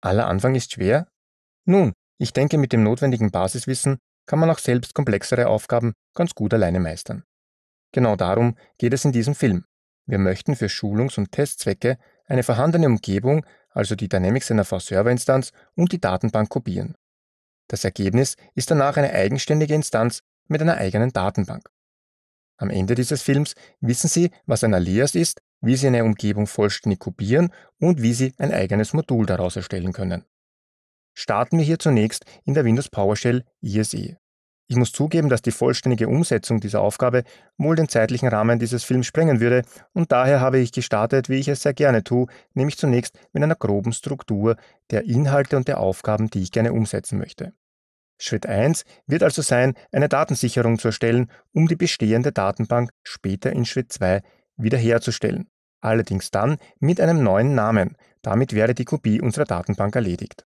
Aller Anfang ist schwer? Nun, ich denke, mit dem notwendigen Basiswissen kann man auch selbst komplexere Aufgaben ganz gut alleine meistern. Genau darum geht es in diesem Film. Wir möchten für Schulungs- und Testzwecke eine vorhandene Umgebung, also die Dynamics NRV Instanz und die Datenbank kopieren. Das Ergebnis ist danach eine eigenständige Instanz mit einer eigenen Datenbank. Am Ende dieses Films wissen Sie, was ein Alias ist wie Sie eine Umgebung vollständig kopieren und wie Sie ein eigenes Modul daraus erstellen können. Starten wir hier zunächst in der Windows PowerShell ISE. Ich muss zugeben, dass die vollständige Umsetzung dieser Aufgabe wohl den zeitlichen Rahmen dieses Films sprengen würde und daher habe ich gestartet, wie ich es sehr gerne tue, nämlich zunächst mit einer groben Struktur der Inhalte und der Aufgaben, die ich gerne umsetzen möchte. Schritt 1 wird also sein, eine Datensicherung zu erstellen, um die bestehende Datenbank später in Schritt 2 wiederherzustellen. Allerdings dann mit einem neuen Namen. Damit wäre die Kopie unserer Datenbank erledigt.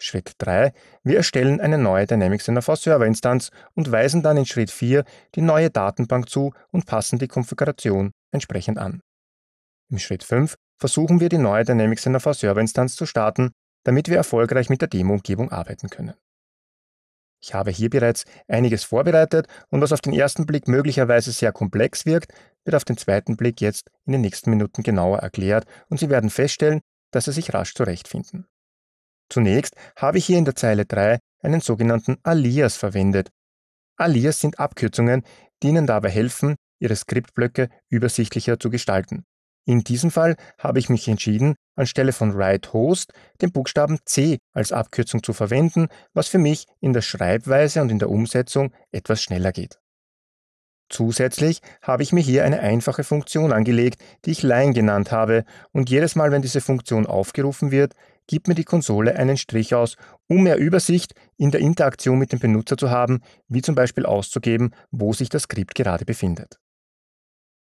Schritt 3. Wir erstellen eine neue Dynamics NRV Server Instanz und weisen dann in Schritt 4 die neue Datenbank zu und passen die Konfiguration entsprechend an. Im Schritt 5 versuchen wir die neue Dynamics NRV Server Instanz zu starten, damit wir erfolgreich mit der Demo-Umgebung arbeiten können. Ich habe hier bereits einiges vorbereitet und was auf den ersten Blick möglicherweise sehr komplex wirkt, wird auf den zweiten Blick jetzt in den nächsten Minuten genauer erklärt und Sie werden feststellen, dass Sie sich rasch zurechtfinden. Zunächst habe ich hier in der Zeile 3 einen sogenannten Alias verwendet. Alias sind Abkürzungen, die Ihnen dabei helfen, Ihre Skriptblöcke übersichtlicher zu gestalten. In diesem Fall habe ich mich entschieden, anstelle von Write Host den Buchstaben C als Abkürzung zu verwenden, was für mich in der Schreibweise und in der Umsetzung etwas schneller geht. Zusätzlich habe ich mir hier eine einfache Funktion angelegt, die ich line genannt habe, und jedes Mal, wenn diese Funktion aufgerufen wird, gibt mir die Konsole einen Strich aus, um mehr Übersicht in der Interaktion mit dem Benutzer zu haben, wie zum Beispiel auszugeben, wo sich das Skript gerade befindet.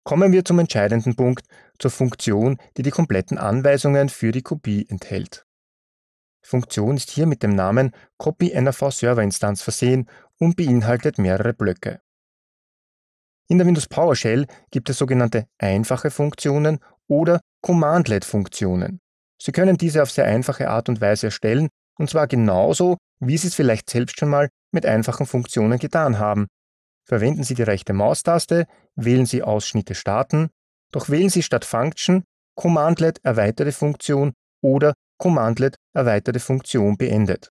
Kommen wir zum entscheidenden Punkt, zur Funktion, die die kompletten Anweisungen für die Kopie enthält. Funktion ist hier mit dem Namen Copy NAV Server Instanz versehen und beinhaltet mehrere Blöcke. In der Windows PowerShell gibt es sogenannte einfache Funktionen oder Commandlet-Funktionen. Sie können diese auf sehr einfache Art und Weise erstellen, und zwar genauso, wie Sie es vielleicht selbst schon mal mit einfachen Funktionen getan haben. Verwenden Sie die rechte Maustaste, wählen Sie Ausschnitte starten, doch wählen Sie statt Function Commandlet erweiterte Funktion oder Commandlet erweiterte Funktion beendet.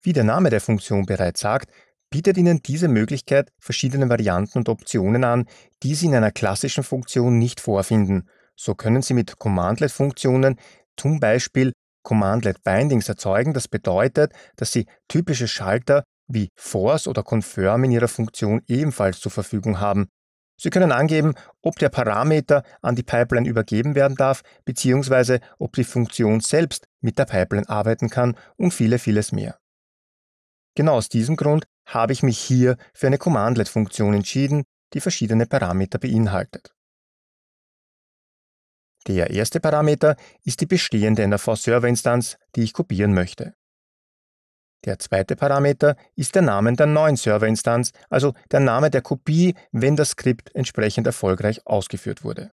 Wie der Name der Funktion bereits sagt, bietet Ihnen diese Möglichkeit verschiedene Varianten und Optionen an, die Sie in einer klassischen Funktion nicht vorfinden. So können Sie mit Commandlet-Funktionen zum Beispiel Commandlet-Bindings erzeugen. Das bedeutet, dass Sie typische Schalter wie Force oder Confirm in Ihrer Funktion ebenfalls zur Verfügung haben. Sie können angeben, ob der Parameter an die Pipeline übergeben werden darf, beziehungsweise ob die Funktion selbst mit der Pipeline arbeiten kann und viele, vieles mehr. Genau aus diesem Grund habe ich mich hier für eine Commandlet-Funktion entschieden, die verschiedene Parameter beinhaltet. Der erste Parameter ist die bestehende NRV-Server-Instanz, die ich kopieren möchte. Der zweite Parameter ist der Name der neuen Serverinstanz, also der Name der Kopie, wenn das Skript entsprechend erfolgreich ausgeführt wurde.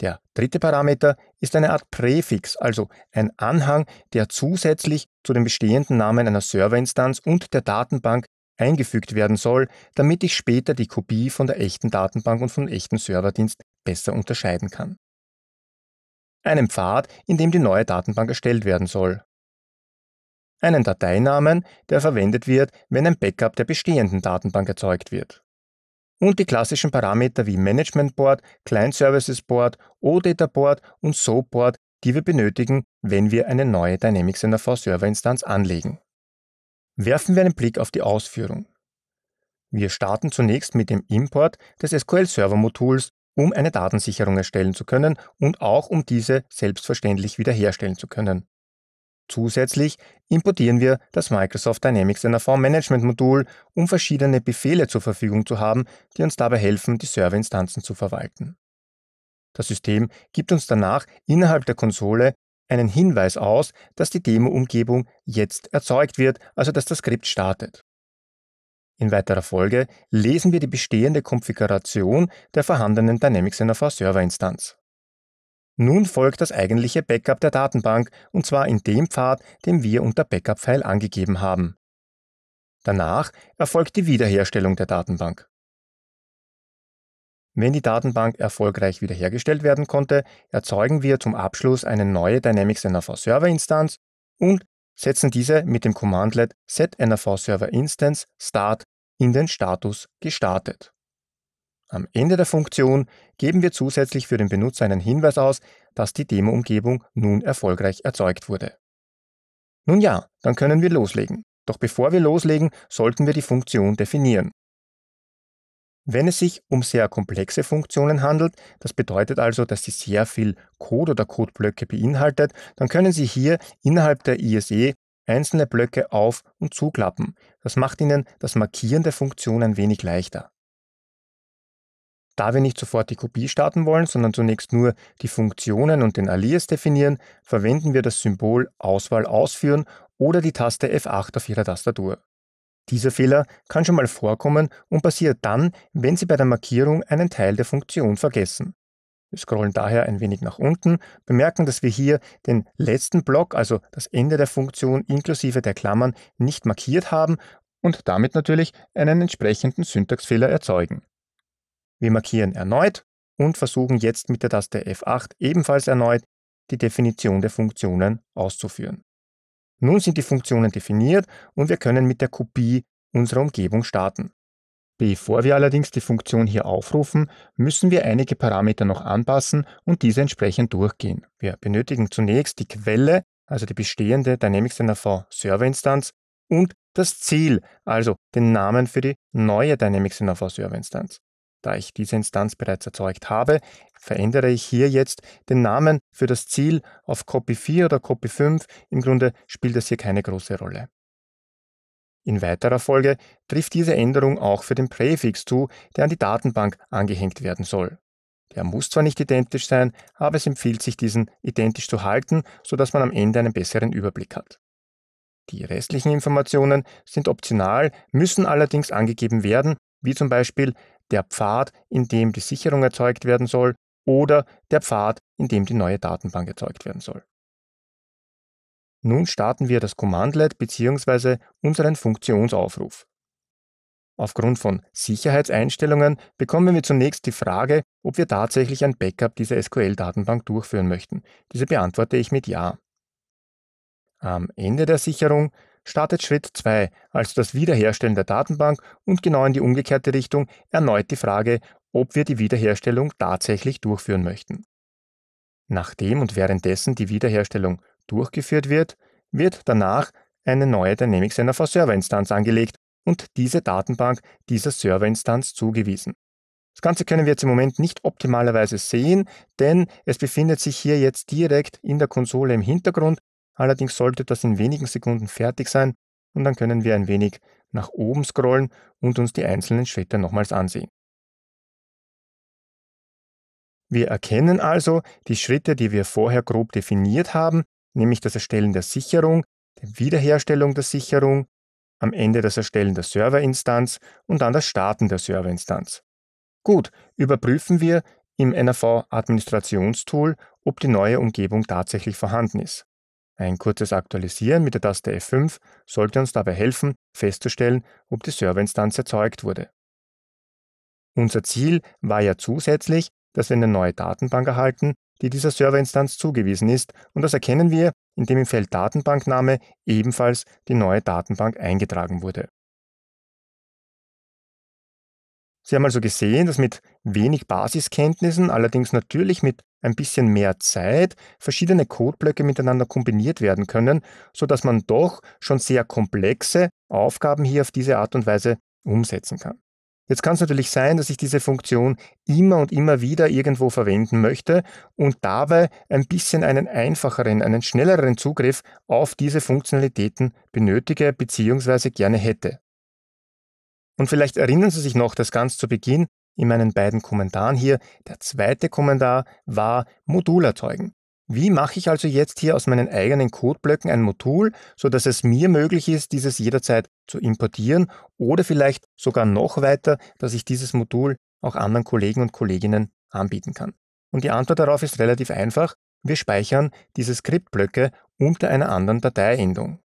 Der dritte Parameter ist eine Art Präfix, also ein Anhang, der zusätzlich zu den bestehenden Namen einer Serverinstanz und der Datenbank eingefügt werden soll, damit ich später die Kopie von der echten Datenbank und vom echten Serverdienst besser unterscheiden kann. Einen Pfad, in dem die neue Datenbank erstellt werden soll. Einen Dateinamen, der verwendet wird, wenn ein Backup der bestehenden Datenbank erzeugt wird und die klassischen Parameter wie Management Board, Client Services Board, OData Board und SOAP Board, die wir benötigen, wenn wir eine neue Dynamics NRV Server Instanz anlegen. Werfen wir einen Blick auf die Ausführung. Wir starten zunächst mit dem Import des SQL Server Moduls, um eine Datensicherung erstellen zu können und auch um diese selbstverständlich wiederherstellen zu können. Zusätzlich importieren wir das Microsoft Dynamics NRV Management Modul, um verschiedene Befehle zur Verfügung zu haben, die uns dabei helfen, die Serverinstanzen zu verwalten. Das System gibt uns danach innerhalb der Konsole einen Hinweis aus, dass die Demo-Umgebung jetzt erzeugt wird, also dass das Skript startet. In weiterer Folge lesen wir die bestehende Konfiguration der vorhandenen Dynamics NRV Serverinstanz. Nun folgt das eigentliche Backup der Datenbank und zwar in dem Pfad, den wir unter Backup-File angegeben haben. Danach erfolgt die Wiederherstellung der Datenbank. Wenn die Datenbank erfolgreich wiederhergestellt werden konnte, erzeugen wir zum Abschluss eine neue Dynamics NRV Server Instanz und setzen diese mit dem Commandlet set NRV Server Instance start in den Status gestartet. Am Ende der Funktion geben wir zusätzlich für den Benutzer einen Hinweis aus, dass die Demo-Umgebung nun erfolgreich erzeugt wurde. Nun ja, dann können wir loslegen. Doch bevor wir loslegen, sollten wir die Funktion definieren. Wenn es sich um sehr komplexe Funktionen handelt, das bedeutet also, dass sie sehr viel Code oder Codeblöcke beinhaltet, dann können Sie hier innerhalb der ISE einzelne Blöcke auf- und zuklappen. Das macht Ihnen das Markieren der Funktion ein wenig leichter. Da wir nicht sofort die Kopie starten wollen, sondern zunächst nur die Funktionen und den Alias definieren, verwenden wir das Symbol Auswahl ausführen oder die Taste F8 auf Ihrer Tastatur. Dieser Fehler kann schon mal vorkommen und passiert dann, wenn Sie bei der Markierung einen Teil der Funktion vergessen. Wir scrollen daher ein wenig nach unten, bemerken, dass wir hier den letzten Block, also das Ende der Funktion inklusive der Klammern, nicht markiert haben und damit natürlich einen entsprechenden Syntaxfehler erzeugen. Wir markieren erneut und versuchen jetzt mit der Taste F8 ebenfalls erneut die Definition der Funktionen auszuführen. Nun sind die Funktionen definiert und wir können mit der Kopie unserer Umgebung starten. Bevor wir allerdings die Funktion hier aufrufen, müssen wir einige Parameter noch anpassen und diese entsprechend durchgehen. Wir benötigen zunächst die Quelle, also die bestehende Dynamics NRV Server Instanz und das Ziel, also den Namen für die neue Dynamics NRV Server Instanz. Da ich diese Instanz bereits erzeugt habe, verändere ich hier jetzt den Namen für das Ziel auf Copy 4 oder Copy 5. Im Grunde spielt das hier keine große Rolle. In weiterer Folge trifft diese Änderung auch für den Präfix zu, der an die Datenbank angehängt werden soll. Der muss zwar nicht identisch sein, aber es empfiehlt sich, diesen identisch zu halten, sodass man am Ende einen besseren Überblick hat. Die restlichen Informationen sind optional, müssen allerdings angegeben werden, wie zum Beispiel der Pfad, in dem die Sicherung erzeugt werden soll, oder der Pfad, in dem die neue Datenbank erzeugt werden soll. Nun starten wir das Commandlet bzw. unseren Funktionsaufruf. Aufgrund von Sicherheitseinstellungen bekommen wir zunächst die Frage, ob wir tatsächlich ein Backup dieser SQL-Datenbank durchführen möchten. Diese beantworte ich mit Ja. Am Ende der Sicherung startet Schritt 2, also das Wiederherstellen der Datenbank und genau in die umgekehrte Richtung erneut die Frage, ob wir die Wiederherstellung tatsächlich durchführen möchten. Nachdem und währenddessen die Wiederherstellung durchgeführt wird, wird danach eine neue Dynamics NFV Server Instanz angelegt und diese Datenbank dieser Server Instanz zugewiesen. Das Ganze können wir jetzt im Moment nicht optimalerweise sehen, denn es befindet sich hier jetzt direkt in der Konsole im Hintergrund Allerdings sollte das in wenigen Sekunden fertig sein und dann können wir ein wenig nach oben scrollen und uns die einzelnen Schritte nochmals ansehen. Wir erkennen also die Schritte, die wir vorher grob definiert haben, nämlich das Erstellen der Sicherung, der Wiederherstellung der Sicherung, am Ende das Erstellen der Serverinstanz und dann das Starten der Serverinstanz. Gut, überprüfen wir im NRV-Administrationstool, ob die neue Umgebung tatsächlich vorhanden ist. Ein kurzes Aktualisieren mit der Taste F5 sollte uns dabei helfen, festzustellen, ob die Serverinstanz erzeugt wurde. Unser Ziel war ja zusätzlich, dass wir eine neue Datenbank erhalten, die dieser Serverinstanz zugewiesen ist, und das erkennen wir, indem im Feld Datenbankname ebenfalls die neue Datenbank eingetragen wurde. Sie haben also gesehen, dass mit wenig Basiskenntnissen, allerdings natürlich mit ein bisschen mehr Zeit verschiedene Codeblöcke miteinander kombiniert werden können, so man doch schon sehr komplexe Aufgaben hier auf diese Art und Weise umsetzen kann. Jetzt kann es natürlich sein, dass ich diese Funktion immer und immer wieder irgendwo verwenden möchte und dabei ein bisschen einen einfacheren, einen schnelleren Zugriff auf diese Funktionalitäten benötige bzw. gerne hätte. Und vielleicht erinnern Sie sich noch, dass ganz zu Beginn in meinen beiden Kommentaren hier. Der zweite Kommentar war Modul erzeugen. Wie mache ich also jetzt hier aus meinen eigenen Codeblöcken ein Modul, sodass es mir möglich ist, dieses jederzeit zu importieren oder vielleicht sogar noch weiter, dass ich dieses Modul auch anderen Kollegen und Kolleginnen anbieten kann? Und die Antwort darauf ist relativ einfach. Wir speichern diese Skriptblöcke unter einer anderen Dateiendung.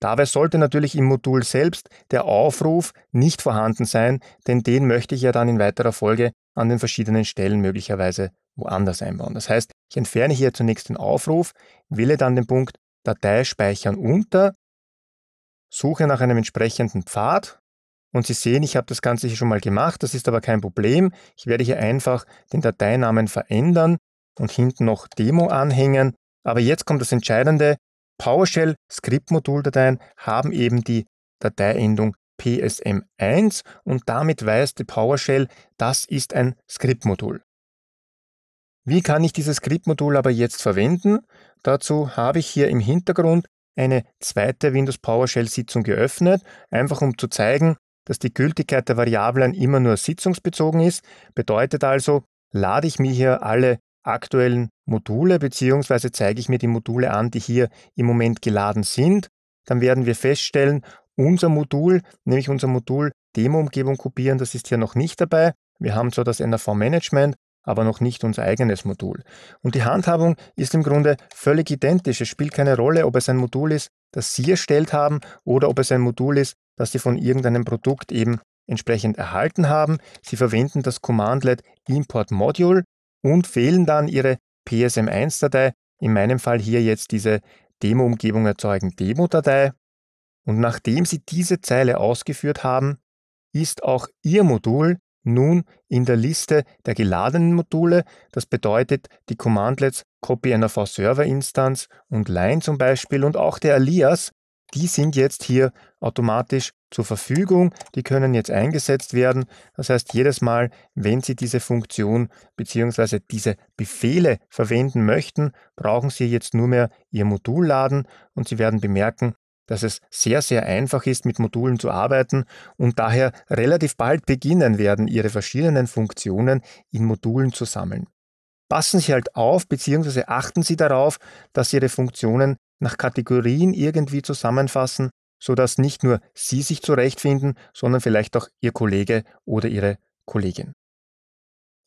Dabei sollte natürlich im Modul selbst der Aufruf nicht vorhanden sein, denn den möchte ich ja dann in weiterer Folge an den verschiedenen Stellen möglicherweise woanders einbauen. Das heißt, ich entferne hier zunächst den Aufruf, wähle dann den Punkt Datei speichern unter, suche nach einem entsprechenden Pfad und Sie sehen, ich habe das Ganze hier schon mal gemacht, das ist aber kein Problem. Ich werde hier einfach den Dateinamen verändern und hinten noch Demo anhängen. Aber jetzt kommt das Entscheidende, PowerShell-Skriptmoduldateien haben eben die Dateiendung PSM1 und damit weiß die PowerShell, das ist ein Skriptmodul. Wie kann ich dieses Skriptmodul aber jetzt verwenden? Dazu habe ich hier im Hintergrund eine zweite Windows PowerShell-Sitzung geöffnet, einfach um zu zeigen, dass die Gültigkeit der Variablen immer nur sitzungsbezogen ist. Bedeutet also, lade ich mir hier alle aktuellen Module, beziehungsweise zeige ich mir die Module an, die hier im Moment geladen sind. Dann werden wir feststellen, unser Modul, nämlich unser Modul Demo-Umgebung kopieren, das ist hier noch nicht dabei. Wir haben zwar das NRV-Management, aber noch nicht unser eigenes Modul. Und die Handhabung ist im Grunde völlig identisch. Es spielt keine Rolle, ob es ein Modul ist, das Sie erstellt haben oder ob es ein Modul ist, das Sie von irgendeinem Produkt eben entsprechend erhalten haben. Sie verwenden das Commandlet Import Module und fehlen dann ihre PSM1-Datei, in meinem Fall hier jetzt diese Demo-Umgebung erzeugen Demo-Datei. Und nachdem Sie diese Zeile ausgeführt haben, ist auch Ihr Modul nun in der Liste der geladenen Module. Das bedeutet, die Commandlets Copy NRV Server Instance und Line zum Beispiel und auch der Alias, die sind jetzt hier automatisch zur Verfügung. Die können jetzt eingesetzt werden. Das heißt, jedes Mal, wenn Sie diese Funktion bzw. diese Befehle verwenden möchten, brauchen Sie jetzt nur mehr Ihr Modul laden und Sie werden bemerken, dass es sehr, sehr einfach ist, mit Modulen zu arbeiten und daher relativ bald beginnen werden, Ihre verschiedenen Funktionen in Modulen zu sammeln. Passen Sie halt auf bzw. achten Sie darauf, dass Ihre Funktionen nach Kategorien irgendwie zusammenfassen, sodass nicht nur Sie sich zurechtfinden, sondern vielleicht auch Ihr Kollege oder Ihre Kollegin.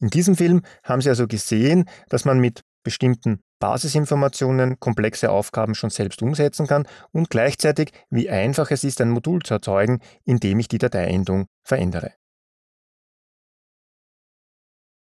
In diesem Film haben Sie also gesehen, dass man mit bestimmten Basisinformationen komplexe Aufgaben schon selbst umsetzen kann und gleichzeitig, wie einfach es ist, ein Modul zu erzeugen, indem ich die Dateiendung verändere.